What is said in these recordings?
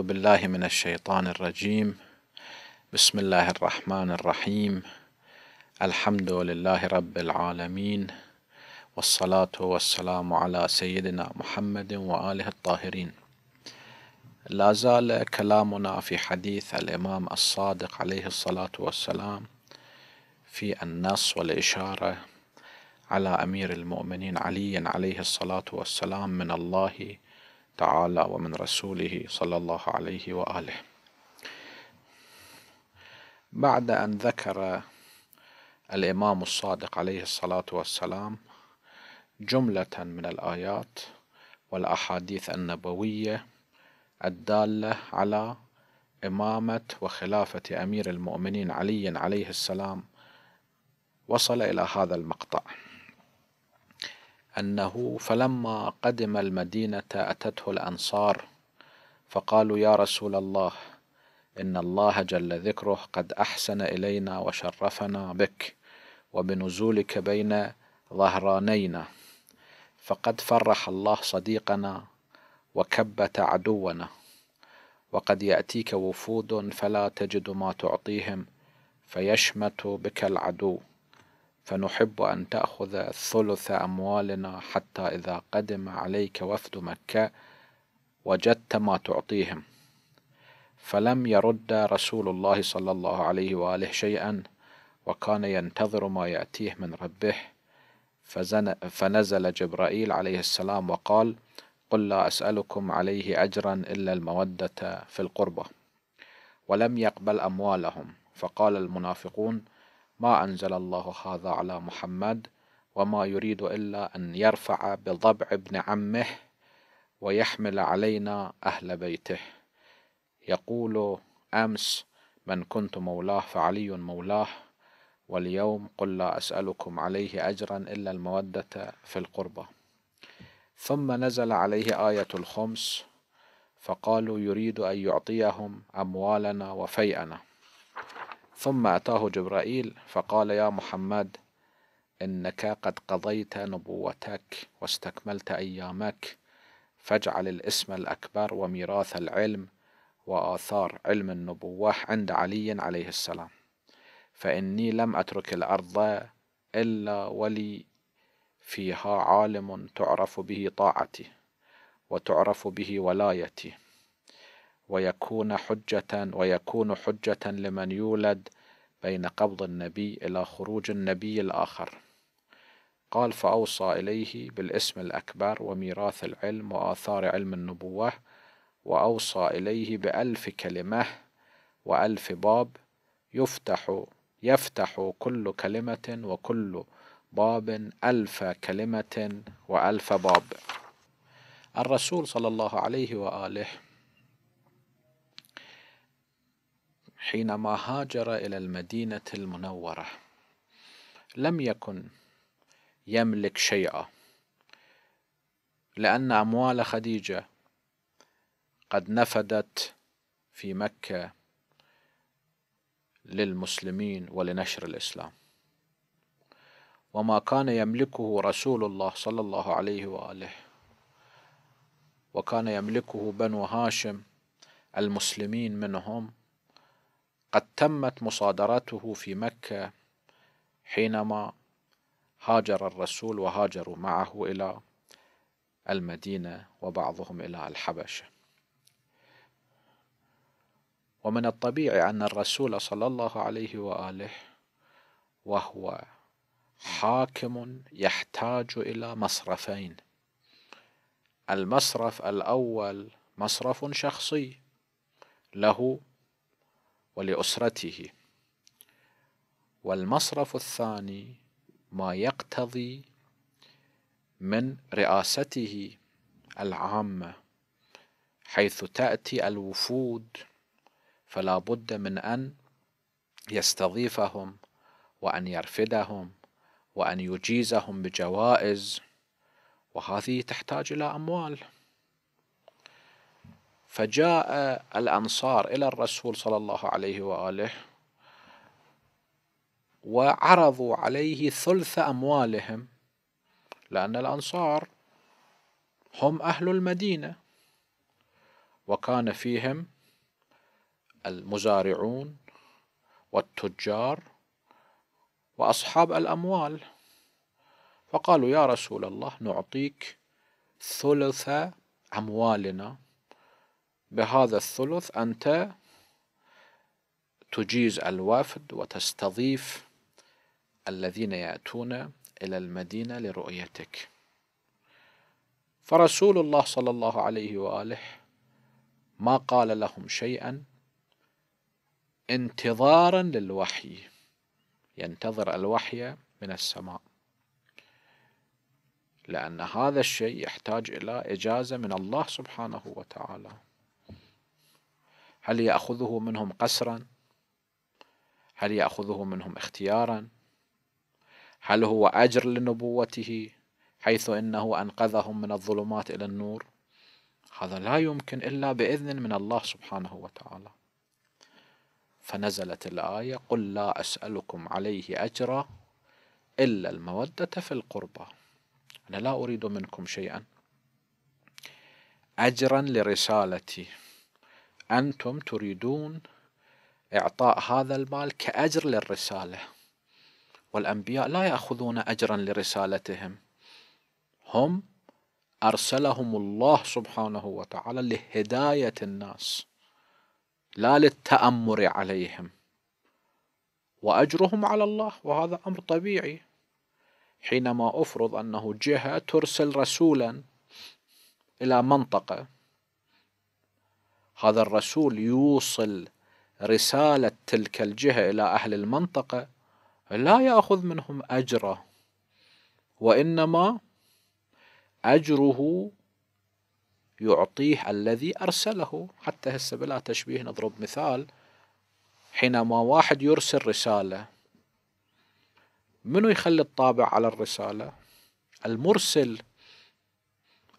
أعوذ بالله من الشيطان الرجيم بسم الله الرحمن الرحيم الحمد لله رب العالمين والصلاة والسلام على سيدنا محمد وآله الطاهرين لا زال كلامنا في حديث الإمام الصادق عليه الصلاة والسلام في النص والإشارة على أمير المؤمنين علي عليه الصلاة والسلام من الله تعالى ومن رسوله صلى الله عليه وآله بعد أن ذكر الإمام الصادق عليه الصلاة والسلام جملة من الآيات والأحاديث النبوية الدالة على إمامة وخلافة أمير المؤمنين علي عليه السلام وصل إلى هذا المقطع أنه فلما قدم المدينة أتته الأنصار فقالوا يا رسول الله إن الله جل ذكره قد أحسن إلينا وشرفنا بك وبنزولك بين ظهرانينا فقد فرح الله صديقنا وكبت عدونا وقد يأتيك وفود فلا تجد ما تعطيهم فيشمت بك العدو فنحب أن تأخذ ثلث أموالنا حتى إذا قدم عليك وفد مكة وجدت ما تعطيهم فلم يرد رسول الله صلى الله عليه وآله شيئا وكان ينتظر ما يأتيه من ربه فنزل جبرائيل عليه السلام وقال قل لا أسألكم عليه أجرا إلا المودة في القربة ولم يقبل أموالهم فقال المنافقون ما أنزل الله هذا على محمد وما يريد إلا أن يرفع بضبع ابن عمه ويحمل علينا أهل بيته يقول أمس من كنت مولاه فعلي مولاه واليوم قل لا أسألكم عليه أجرا إلا المودة في القربى ثم نزل عليه آية الخمس فقالوا يريد أن يعطيهم أموالنا وفيئنا ثم أتاه جبرائيل فقال يا محمد إنك قد قضيت نبوتك واستكملت أيامك فاجعل الاسم الأكبر وميراث العلم وآثار علم النبوة عند علي عليه السلام فإني لم أترك الأرض إلا ولي فيها عالم تعرف به طاعتي وتعرف به ولايتي ويكون حجة ويكون حجة لمن يولد بين قبض النبي إلى خروج النبي الآخر قال فأوصى إليه بالاسم الأكبر وميراث العلم وآثار علم النبوة وأوصى إليه بألف كلمة وألف باب يفتح يفتح كل كلمة وكل باب ألف كلمة وألف باب الرسول صلى الله عليه وآله حينما هاجر إلى المدينة المنورة لم يكن يملك شيئا لأن أموال خديجة قد نفدت في مكة للمسلمين ولنشر الإسلام وما كان يملكه رسول الله صلى الله عليه وآله وكان يملكه بنو هاشم المسلمين منهم قد تمت مصادرته في مكة حينما هاجر الرسول وهاجروا معه إلى المدينة وبعضهم إلى الحبشة ومن الطبيعي أن الرسول صلى الله عليه وآله وهو حاكم يحتاج إلى مصرفين المصرف الأول مصرف شخصي له ولأسرته والمصرف الثاني ما يقتضي من رئاسته العامة حيث تأتي الوفود فلا بد من أن يستضيفهم وأن يرفدهم وأن يجيزهم بجوائز وهذه تحتاج إلى أموال فجاء الأنصار إلى الرسول صلى الله عليه وآله وعرضوا عليه ثلث أموالهم لأن الأنصار هم أهل المدينة وكان فيهم المزارعون والتجار وأصحاب الأموال فقالوا يا رسول الله نعطيك ثلث أموالنا بهذا الثلث أنت تجيز الوفد وتستضيف الذين يأتون إلى المدينة لرؤيتك فرسول الله صلى الله عليه وآله ما قال لهم شيئا انتظارا للوحي ينتظر الوحي من السماء لأن هذا الشيء يحتاج إلى إجازة من الله سبحانه وتعالى هل يأخذه منهم قسرا هل يأخذه منهم اختيارا هل هو أجر لنبوته حيث إنه أنقذهم من الظلمات إلى النور هذا لا يمكن إلا بإذن من الله سبحانه وتعالى فنزلت الآية قل لا أسألكم عليه أجرا إلا المودة في القربى أنا لا أريد منكم شيئا أجرا لرسالتي أنتم تريدون إعطاء هذا المال كأجر للرسالة والأنبياء لا يأخذون أجرا لرسالتهم هم أرسلهم الله سبحانه وتعالى لهداية الناس لا للتأمر عليهم وأجرهم على الله وهذا أمر طبيعي حينما أفرض أنه جهة ترسل رسولا إلى منطقة هذا الرسول يوصل رسالة تلك الجهة إلى أهل المنطقة لا يأخذ منهم أجره وإنما أجره يعطيه الذي أرسله حتى هسه بلا تشبيه نضرب مثال حينما واحد يرسل رسالة منو يخلي الطابع على الرسالة المرسل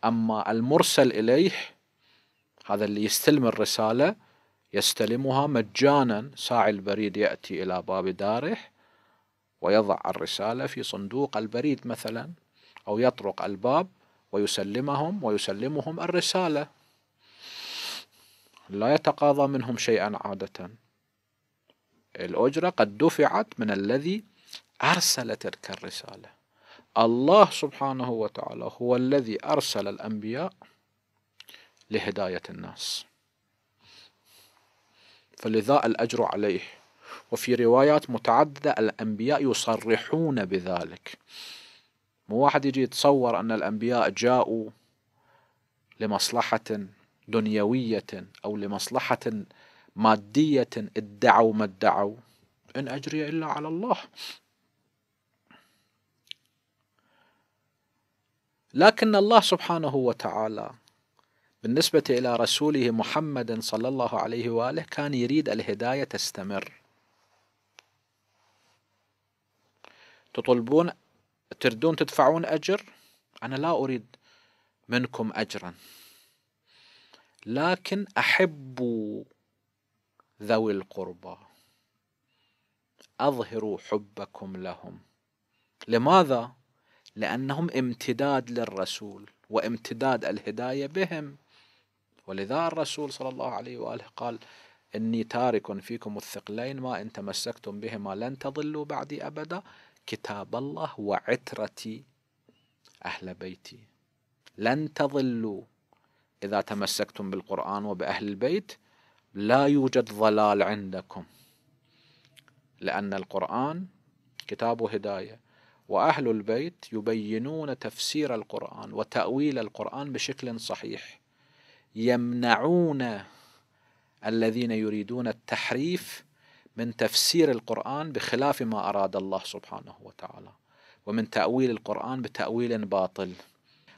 أما المرسل إليه هذا اللي يستلم الرسالة يستلمها مجانا ساعي البريد يأتي إلى باب داره ويضع الرسالة في صندوق البريد مثلا أو يطرق الباب ويسلمهم ويسلمهم الرسالة لا يتقاضى منهم شيئا عادة الأجرة قد دفعت من الذي أرسل تلك الرسالة الله سبحانه وتعالى هو الذي أرسل الأنبياء لهداية الناس فلذا الأجر عليه وفي روايات متعددة الأنبياء يصرحون بذلك مو واحد يجي يتصور أن الأنبياء جاءوا لمصلحة دنيوية أو لمصلحة مادية ادعوا ما ادعوا إن أجري إلا على الله لكن الله سبحانه وتعالى بالنسبة إلى رسوله محمد صلى الله عليه وآله كان يريد الهداية تستمر تطلبون تردون تدفعون أجر أنا لا أريد منكم أجرا لكن أحبوا ذوي القربى أظهروا حبكم لهم لماذا؟ لأنهم امتداد للرسول وامتداد الهداية بهم ولذا الرسول صلى الله عليه وآله قال إني تارك فيكم الثقلين ما إن تمسكتم بهما لن تضلوا بعدي أبدا كتاب الله وعترتي أهل بيتي لن تضلوا إذا تمسكتم بالقرآن وبأهل البيت لا يوجد ضلال عندكم لأن القرآن كتاب هداية وأهل البيت يبينون تفسير القرآن وتأويل القرآن بشكل صحيح يمنعون الذين يريدون التحريف من تفسير القرآن بخلاف ما أراد الله سبحانه وتعالى ومن تأويل القرآن بتأويل باطل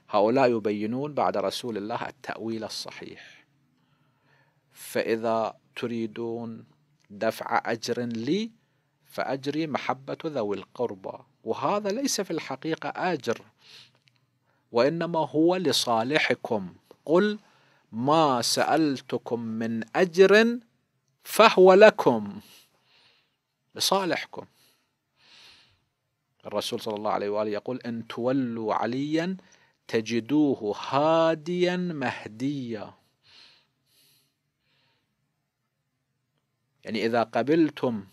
هؤلاء يبينون بعد رسول الله التأويل الصحيح فإذا تريدون دفع أجر لي فأجري محبة ذوي القربى وهذا ليس في الحقيقة أجر وإنما هو لصالحكم قل ما سألتكم من أجر فهو لكم لصالحكم الرسول صلى الله عليه وآله يقول إن تولوا عليا تجدوه هاديا مهديا يعني إذا قبلتم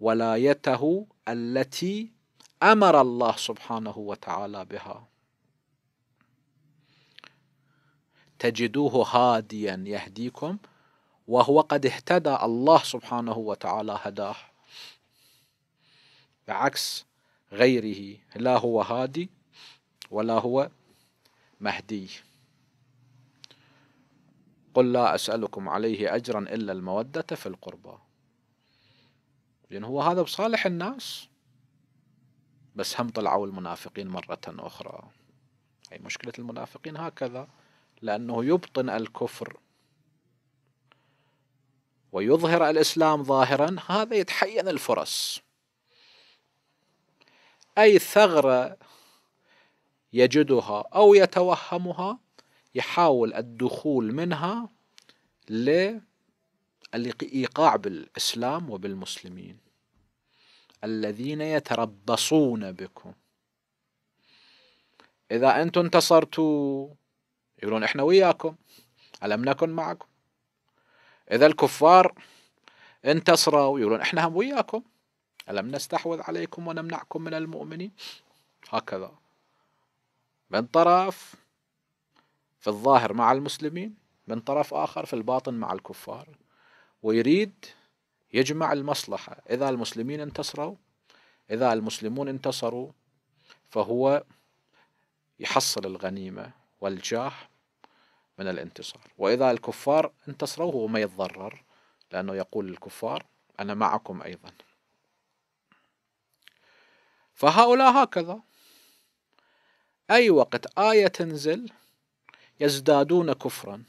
ولايته التي أمر الله سبحانه وتعالى بها تجدوه هاديا يهديكم وهو قد اهتدى الله سبحانه وتعالى هداه بعكس غيره لا هو هادي ولا هو مهدي قل لا أسألكم عليه أجرا إلا المودة في القربى لأن هو هذا بصالح الناس بس هم طلعوا المنافقين مرة أخرى هي مشكلة المنافقين هكذا لأنه يبطن الكفر ويظهر الإسلام ظاهرا هذا يتحين الفرص أي ثغرة يجدها أو يتوهمها يحاول الدخول منها للإيقاع بالإسلام وبالمسلمين الذين يتربصون بكم إذا أنتم انتصرتوا يقولون احنا وياكم ألم نكن معكم إذا الكفار انتصروا يقولون احنا هم وياكم ألم نستحوذ عليكم ونمنعكم من المؤمنين هكذا من طرف في الظاهر مع المسلمين من طرف آخر في الباطن مع الكفار ويريد يجمع المصلحة إذا المسلمين انتصروا إذا المسلمون انتصروا فهو يحصل الغنيمة والجاه من الانتصار وإذا الكفار انتصروا هو ما يتضرر لأنه يقول الكفار أنا معكم أيضا فهؤلاء هكذا أي وقت آية تنزل يزدادون كفرا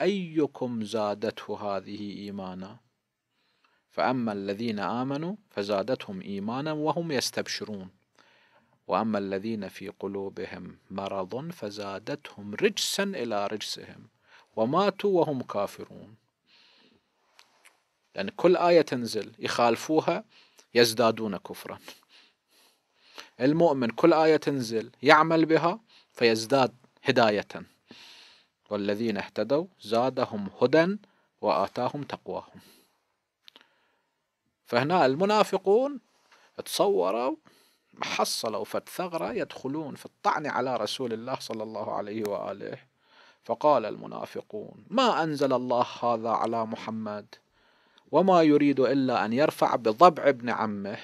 أيكم زادته هذه إيمانا فأما الذين آمنوا فزادتهم إيمانا وهم يستبشرون وأما الذين في قلوبهم مرض فزادتهم رجسا إلى رجسهم وماتوا وهم كافرون يعني كل آية تنزل يخالفوها يزدادون كفرا المؤمن كل آية تنزل يعمل بها فيزداد هداية والذين اهتدوا زادهم هدى وآتاهم تقواهم فهنا المنافقون تصوروا حصلوا ثغرة يدخلون في الطعن على رسول الله صلى الله عليه وآله فقال المنافقون ما أنزل الله هذا على محمد وما يريد إلا أن يرفع بضبع ابن عمه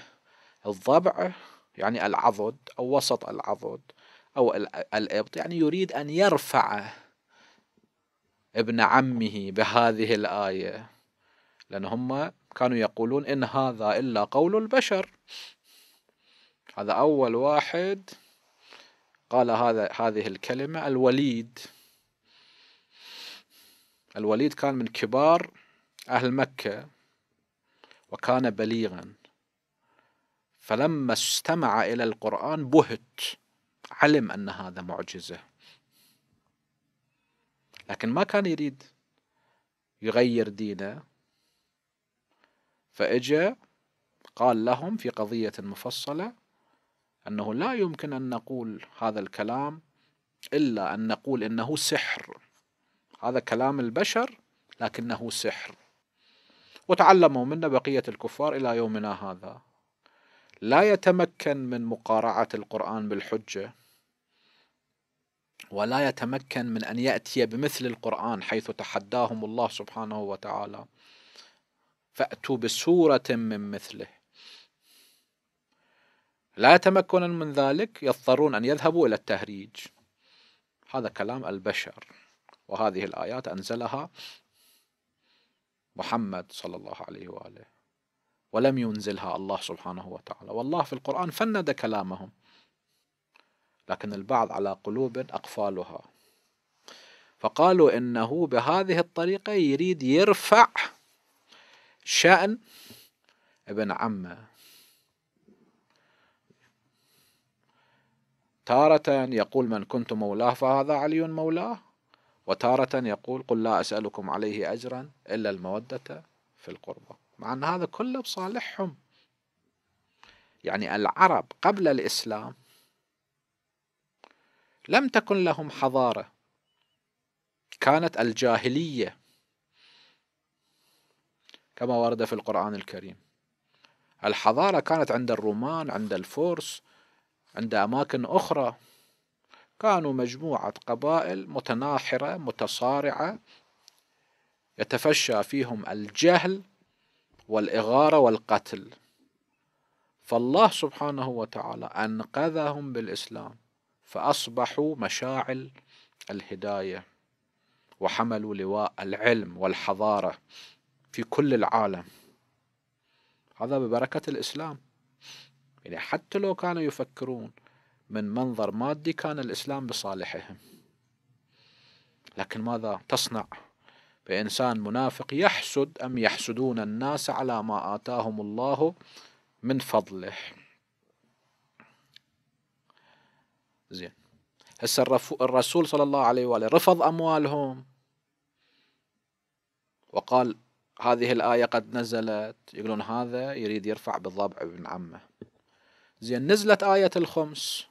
الضبع يعني العضد أو وسط العضد أو الإبط يعني يريد أن يرفع ابن عمه بهذه الآية لأن هم كانوا يقولون إن هذا إلا قول البشر هذا أول واحد قال هذا هذه الكلمة الوليد الوليد كان من كبار أهل مكة وكان بليغا فلما استمع إلى القرآن بهت علم أن هذا معجزة لكن ما كان يريد يغير دينه فإجا قال لهم في قضية مفصلة أنه لا يمكن أن نقول هذا الكلام إلا أن نقول إنه سحر هذا كلام البشر لكنه سحر وتعلموا منا بقية الكفار إلى يومنا هذا لا يتمكن من مقارعة القرآن بالحجة ولا يتمكن من أن يأتي بمثل القرآن حيث تحداهم الله سبحانه وتعالى فأتوا بسورة من مثله لا تمكنا من ذلك يضطرون أن يذهبوا إلى التهريج هذا كلام البشر وهذه الآيات أنزلها محمد صلى الله عليه وآله ولم ينزلها الله سبحانه وتعالى والله في القرآن فند كلامهم لكن البعض على قلوب أقفالها فقالوا إنه بهذه الطريقة يريد يرفع شأن ابن عمه تارة يقول من كنت مولاه فهذا علي مولاه وتارة يقول قل لا أسألكم عليه أجرا إلا المودة في القربى مع أن هذا كله بصالحهم يعني العرب قبل الإسلام لم تكن لهم حضارة كانت الجاهلية كما ورد في القرآن الكريم الحضارة كانت عند الرومان عند الفرس عند أماكن أخرى كانوا مجموعة قبائل متناحرة متصارعة يتفشى فيهم الجهل والإغارة والقتل فالله سبحانه وتعالى أنقذهم بالإسلام فأصبحوا مشاعل الهداية وحملوا لواء العلم والحضارة في كل العالم هذا ببركة الإسلام يعني حتى لو كانوا يفكرون من منظر مادي كان الإسلام بصالحهم لكن ماذا تصنع بإنسان منافق يحسد أم يحسدون الناس على ما آتاهم الله من فضله زين هسه الرسول صلى الله عليه وآله رفض أموالهم وقال هذه الآية قد نزلت يقولون هذا يريد يرفع بالضبع ابن عمه زين نزلت آية الخمس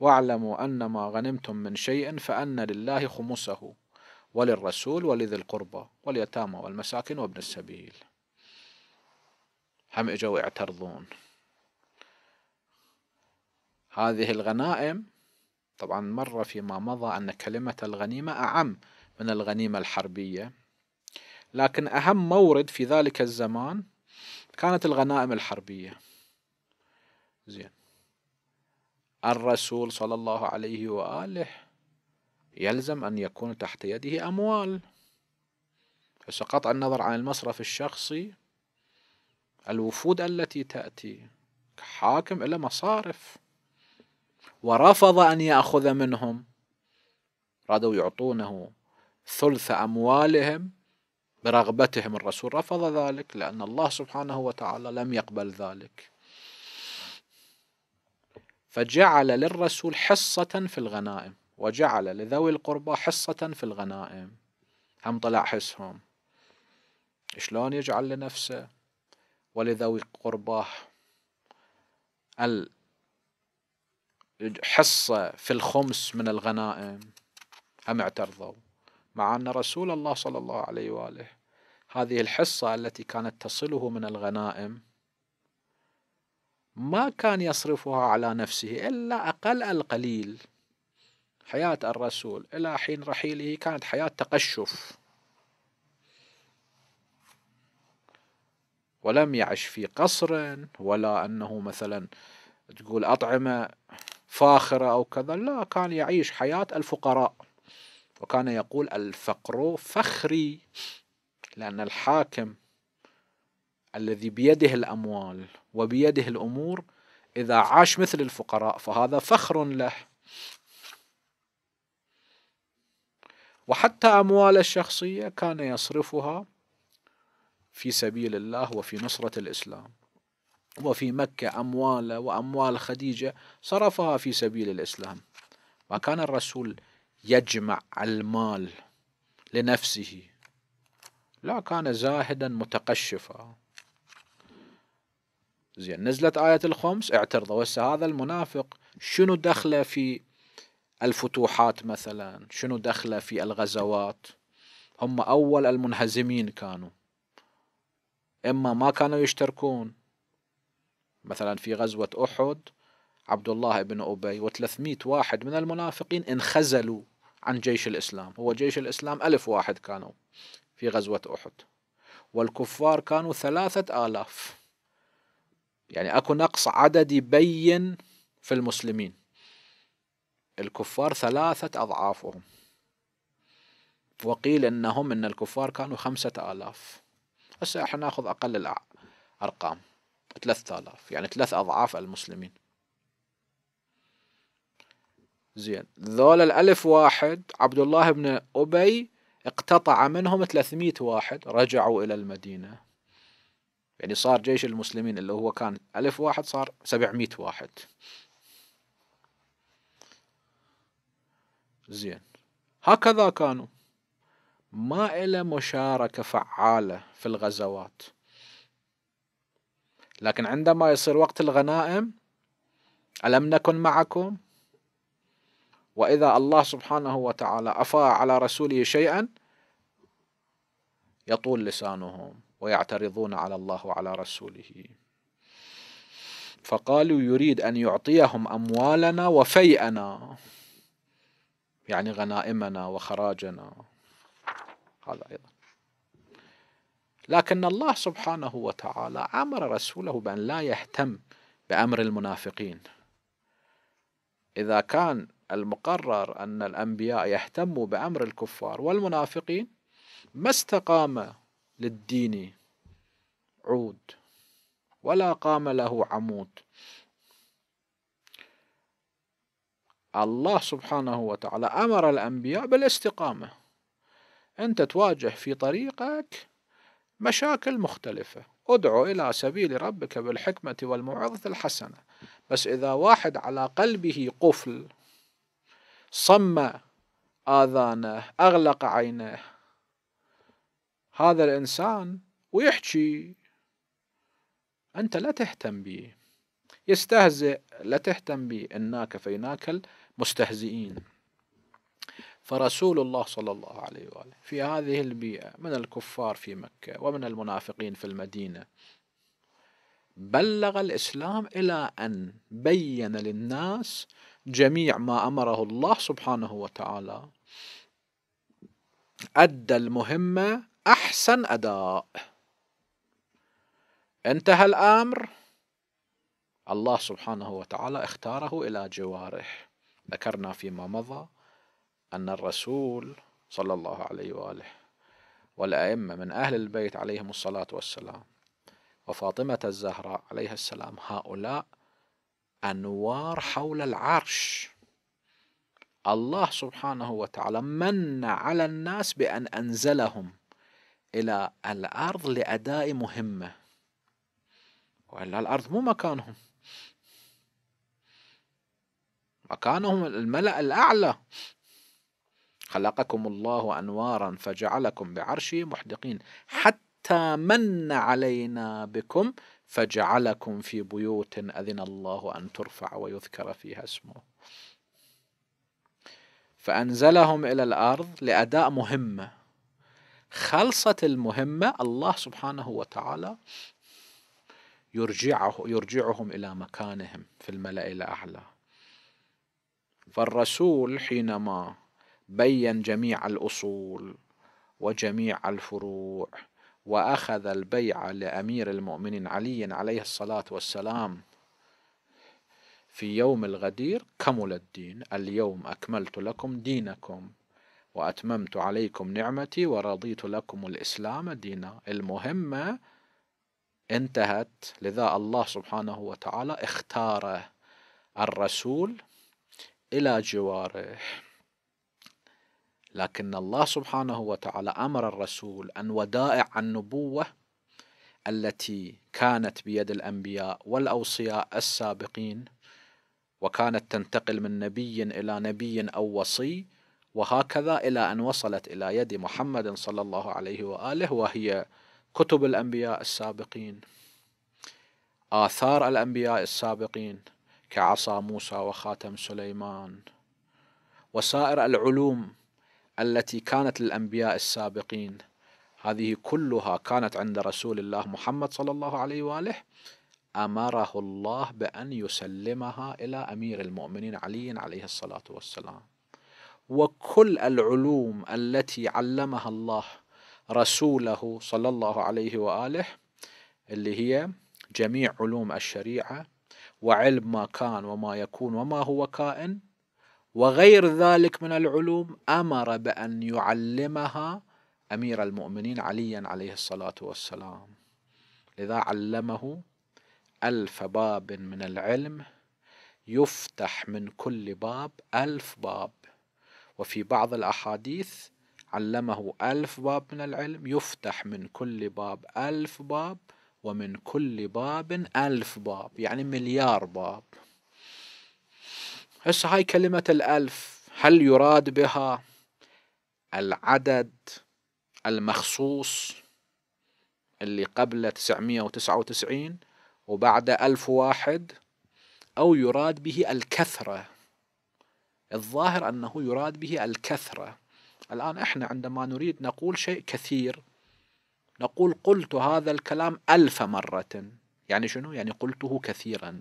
واعلموا أن ما غنمتم من شيء فأن لله خمسه وللرسول ولذي القربى واليتامى والمساكين وابن السبيل هم اجوا يعترضون هذه الغنائم طبعا مر فيما مضى أن كلمة الغنيمة أعم من الغنيمة الحربية لكن أهم مورد في ذلك الزمان كانت الغنائم الحربية زين الرسول صلى الله عليه وآله يلزم أن يكون تحت يده أموال فسقط النظر عن المصرف الشخصي الوفود التي تأتي حاكم إلى مصارف ورفض أن يأخذ منهم رادوا يعطونه ثلث أموالهم برغبتهم الرسول رفض ذلك لأن الله سبحانه وتعالى لم يقبل ذلك فجعل للرسول حصة في الغنائم وجعل لذوي القربى حصة في الغنائم هم طلع حسهم شلون يجعل لنفسه ولذوي القربى حصة في الخمس من الغنائم هم اعترضوا مع أن رسول الله صلى الله عليه وآله هذه الحصة التي كانت تصله من الغنائم ما كان يصرفها على نفسه إلا أقل القليل حياة الرسول إلى حين رحيله كانت حياة تقشف ولم يعش في قصر ولا أنه مثلا تقول أطعمة فاخرة أو كذا لا كان يعيش حياة الفقراء وكان يقول الفقر فخري لأن الحاكم الذي بيده الأموال وبيده الأمور إذا عاش مثل الفقراء فهذا فخر له وحتى أمواله الشخصية كان يصرفها في سبيل الله وفي نصرة الإسلام وفي مكة أمواله وأموال خديجة صرفها في سبيل الإسلام وكان الرسول يجمع المال لنفسه لا كان زاهدا متقشفا زين نزلت آية الخمس اعترضوا هسه هذا المنافق شنو دخله في الفتوحات مثلا شنو دخله في الغزوات هم أول المنهزمين كانوا إما ما كانوا يشتركون مثلا في غزوة أحد عبد الله بن أبي و300 واحد من المنافقين انخزلوا عن جيش الإسلام هو جيش الإسلام ألف واحد كانوا في غزوة أحد والكفار كانوا ثلاثة آلاف يعني اكو نقص عددي بين في المسلمين الكفار ثلاثة أضعافهم وقيل أنهم أن الكفار كانوا خمسة آلاف هسه احنا ناخذ أقل الأرقام ثلاثة آلاف يعني ثلاث أضعاف المسلمين زين ذول الألف واحد عبد الله بن أبي اقتطع منهم 300 واحد رجعوا إلى المدينة يعني صار جيش المسلمين اللي هو كان ألف واحد صار سبعمية واحد زين هكذا كانوا ما إلى مشاركة فعالة في الغزوات لكن عندما يصير وقت الغنائم ألم نكن معكم وإذا الله سبحانه وتعالى أفاء على رسوله شيئا يطول لسانهم ويعترضون على الله وعلى رسوله فقالوا يريد أن يعطيهم أموالنا وفيئنا يعني غنائمنا وخراجنا هذا أيضا لكن الله سبحانه وتعالى أمر رسوله بأن لا يهتم بأمر المنافقين إذا كان المقرر أن الأنبياء يهتموا بأمر الكفار والمنافقين ما استقام للدين عود ولا قام له عمود الله سبحانه وتعالى أمر الأنبياء بالاستقامة أنت تواجه في طريقك مشاكل مختلفة ادعو إلى سبيل ربك بالحكمة والموعظة الحسنة بس إذا واحد على قلبه قفل صم آذانه أغلق عينه هذا الإنسان ويحكي أنت لا تهتم به يستهزئ لا تهتم به إنا كفيناك المستهزئين فرسول الله صلى الله عليه وآله في هذه البيئة من الكفار في مكة ومن المنافقين في المدينة بلغ الإسلام إلى أن بين للناس جميع ما أمره الله سبحانه وتعالى أدى المهمة أحسن أداء انتهى الأمر الله سبحانه وتعالى اختاره إلى جواره ذكرنا فيما مضى أن الرسول صلى الله عليه وآله والأئمة من أهل البيت عليهم الصلاة والسلام وفاطمة الزهراء عليها السلام هؤلاء أنوار حول العرش الله سبحانه وتعالى من على الناس بأن أنزلهم إلى الأرض لأداء مهمة وإلا الأرض مو مكانهم مكانهم الملأ الأعلى خلقكم الله أنوارا فجعلكم بعرشه محدقين حتى من علينا بكم فجعلكم في بيوت أذن الله أن ترفع ويذكر فيها اسمه فأنزلهم إلى الأرض لأداء مهمة خلصت المهمة الله سبحانه وتعالى يرجعه يرجعهم إلى مكانهم في الملأ الأعلى فالرسول حينما بين جميع الأصول وجميع الفروع وأخذ البيعة لأمير المؤمنين علي عليه الصلاة والسلام في يوم الغدير كمل الدين اليوم أكملت لكم دينكم وأتممت عليكم نعمتي ورضيت لكم الإسلام دينا المهمة انتهت لذا الله سبحانه وتعالى اختار الرسول إلى جواره لكن الله سبحانه وتعالى أمر الرسول أن ودائع النبوة التي كانت بيد الأنبياء والأوصياء السابقين وكانت تنتقل من نبي إلى نبي أو وصي وهكذا إلى أن وصلت إلى يد محمد صلى الله عليه وآله وهي كتب الأنبياء السابقين آثار الأنبياء السابقين كعصا موسى وخاتم سليمان وسائر العلوم التي كانت للأنبياء السابقين هذه كلها كانت عند رسول الله محمد صلى الله عليه وآله أمره الله بأن يسلمها إلى أمير المؤمنين علي عليه الصلاة والسلام وكل العلوم التي علمها الله رسوله صلى الله عليه واله اللي هي جميع علوم الشريعه وعلم ما كان وما يكون وما هو كائن وغير ذلك من العلوم امر بان يعلمها امير المؤمنين عليا عليه الصلاه والسلام لذا علمه الف باب من العلم يفتح من كل باب الف باب وفي بعض الأحاديث علمه ألف باب من العلم يفتح من كل باب ألف باب ومن كل باب ألف باب يعني مليار باب هسه هاي كلمة الألف هل يراد بها العدد المخصوص اللي قبل 999 وبعد ألف واحد أو يراد به الكثرة الظاهر أنه يراد به الكثرة الآن إحنا عندما نريد نقول شيء كثير نقول قلت هذا الكلام ألف مرة يعني شنو؟ يعني قلته كثيرا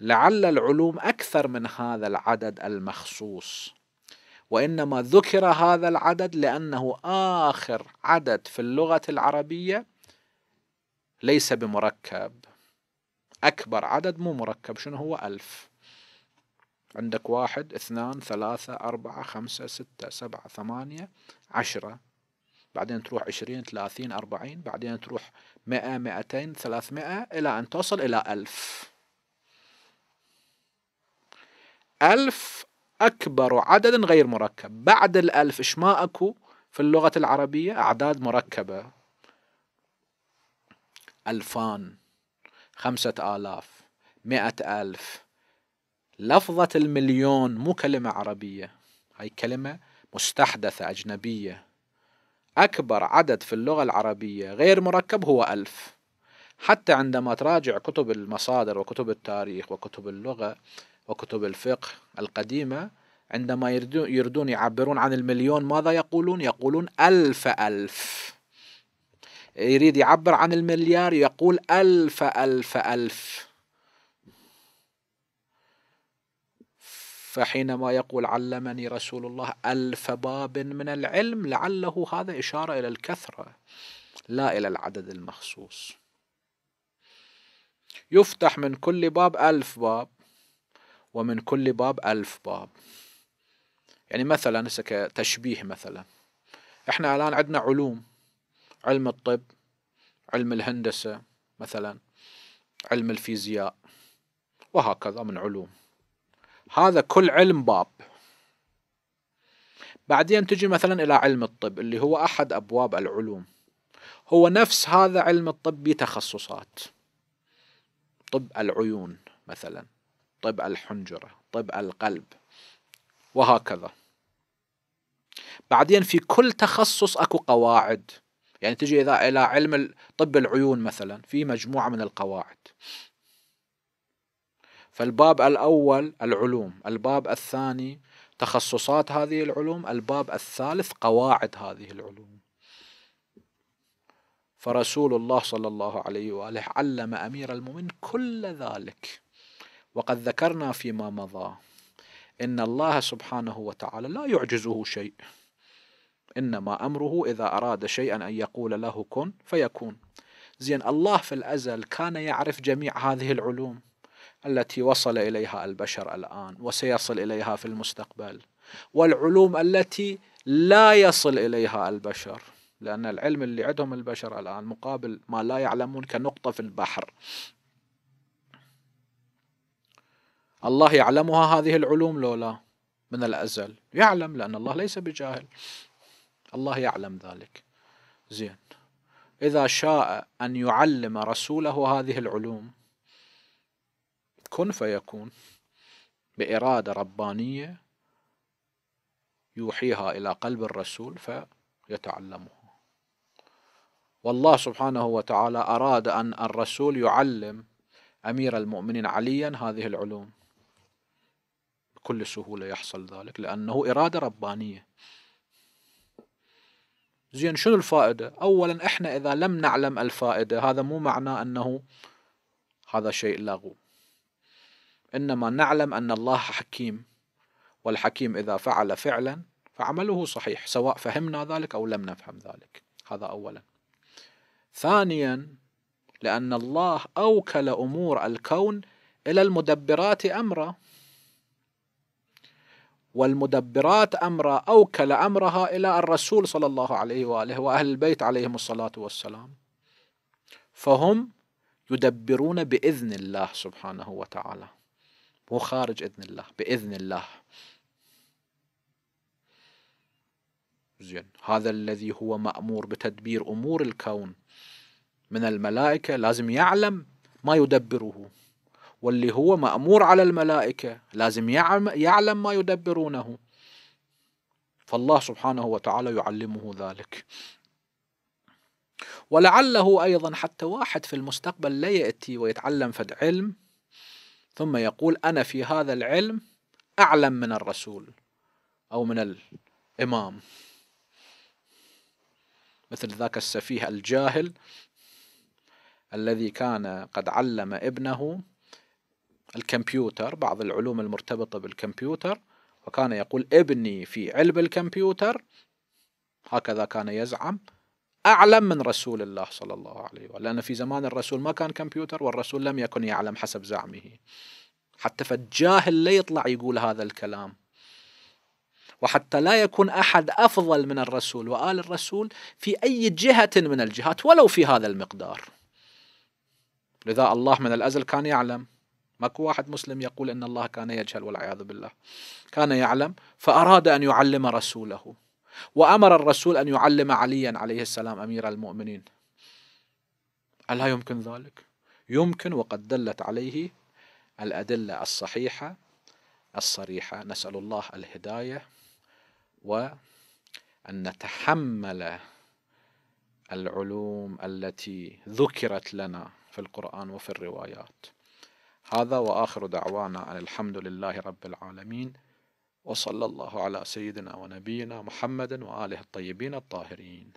لعل العلوم أكثر من هذا العدد المخصوص وإنما ذكر هذا العدد لأنه آخر عدد في اللغة العربية ليس بمركب أكبر عدد مو مركب شنو هو ألف عندك واحد اثنان ثلاثة أربعة خمسة ستة سبعة ثمانية عشرة بعدين تروح عشرين ثلاثين أربعين بعدين تروح مئة مئتين ثلاثمائة إلى أن تصل إلى ألف ألف أكبر عدد غير مركب بعد الألف إيش ما أكو في اللغة العربية أعداد مركبة ألفان خمسة آلاف مئة ألف لفظة المليون مو كلمة عربية هاي كلمة مستحدثة أجنبية أكبر عدد في اللغة العربية غير مركب هو ألف حتى عندما تراجع كتب المصادر وكتب التاريخ وكتب اللغة وكتب الفقه القديمة عندما يردون يعبرون عن المليون ماذا يقولون؟ يقولون ألف ألف يريد يعبر عن المليار يقول ألف ألف ألف فحينما يقول علمني رسول الله ألف باب من العلم لعله هذا إشارة إلى الكثرة لا إلى العدد المخصوص يفتح من كل باب ألف باب ومن كل باب ألف باب يعني مثلا كتشبيه مثلا احنا الآن عندنا علوم علم الطب علم الهندسة مثلا علم الفيزياء وهكذا من علوم هذا كل علم باب بعدين تجي مثلا إلى علم الطب اللي هو أحد أبواب العلوم هو نفس هذا علم الطب بتخصصات طب العيون مثلا طب الحنجرة طب القلب وهكذا بعدين في كل تخصص أكو قواعد يعني تجي إذا إلى علم طب العيون مثلا في مجموعة من القواعد فالباب الأول العلوم الباب الثاني تخصصات هذه العلوم الباب الثالث قواعد هذه العلوم فرسول الله صلى الله عليه وآله علم أمير المؤمن كل ذلك وقد ذكرنا فيما مضى إن الله سبحانه وتعالى لا يعجزه شيء إنما أمره إذا أراد شيئا أن يقول له كن فيكون زين الله في الأزل كان يعرف جميع هذه العلوم التي وصل اليها البشر الان وسيصل اليها في المستقبل والعلوم التي لا يصل اليها البشر لان العلم اللي عندهم البشر الان مقابل ما لا يعلمون كنقطه في البحر الله يعلمها هذه العلوم لو لا من الازل يعلم لان الله ليس بجاهل الله يعلم ذلك زين اذا شاء ان يعلم رسوله هذه العلوم كن فيكون بإرادة ربانية يوحيها إلى قلب الرسول فيتعلمها والله سبحانه وتعالى أراد أن الرسول يعلم أمير المؤمنين عليا هذه العلوم بكل سهولة يحصل ذلك لأنه إرادة ربانية زين شنو الفائدة أولا إحنا إذا لم نعلم الفائدة هذا مو معناه أنه هذا شيء لغو إنما نعلم أن الله حكيم والحكيم إذا فعل فعلا فعمله صحيح سواء فهمنا ذلك أو لم نفهم ذلك هذا أولا ثانيا لأن الله أوكل أمور الكون إلى المدبرات أمرا والمدبرات أمرا أوكل أمرها إلى الرسول صلى الله عليه وآله وأهل البيت عليهم الصلاة والسلام فهم يدبرون بإذن الله سبحانه وتعالى مو خارج اذن الله باذن الله زين هذا الذي هو مامور بتدبير امور الكون من الملائكه لازم يعلم ما يدبره واللي هو مامور على الملائكه لازم يعلم ما يدبرونه فالله سبحانه وتعالى يعلمه ذلك ولعله ايضا حتى واحد في المستقبل لا ياتي ويتعلم فد علم ثم يقول أنا في هذا العلم أعلم من الرسول أو من الإمام مثل ذاك السفيه الجاهل الذي كان قد علم ابنه الكمبيوتر بعض العلوم المرتبطة بالكمبيوتر وكان يقول ابني في علم الكمبيوتر هكذا كان يزعم أعلم من رسول الله صلى الله عليه وسلم لأن في زمان الرسول ما كان كمبيوتر والرسول لم يكن يعلم حسب زعمه حتى فالجاهل لا يطلع يقول هذا الكلام وحتى لا يكون أحد أفضل من الرسول وآل الرسول في أي جهة من الجهات ولو في هذا المقدار لذا الله من الأزل كان يعلم ماكو واحد مسلم يقول ان الله كان يجهل والعياذ بالله كان يعلم فاراد ان يعلم رسوله وأمر الرسول أن يعلم عليا عليه السلام أمير المؤمنين ألا يمكن ذلك؟ يمكن وقد دلت عليه الأدلة الصحيحة الصريحة نسأل الله الهداية وأن نتحمل العلوم التي ذكرت لنا في القرآن وفي الروايات هذا وآخر دعوانا أن الحمد لله رب العالمين وصلى الله على سيدنا ونبينا محمد وآله الطيبين الطاهرين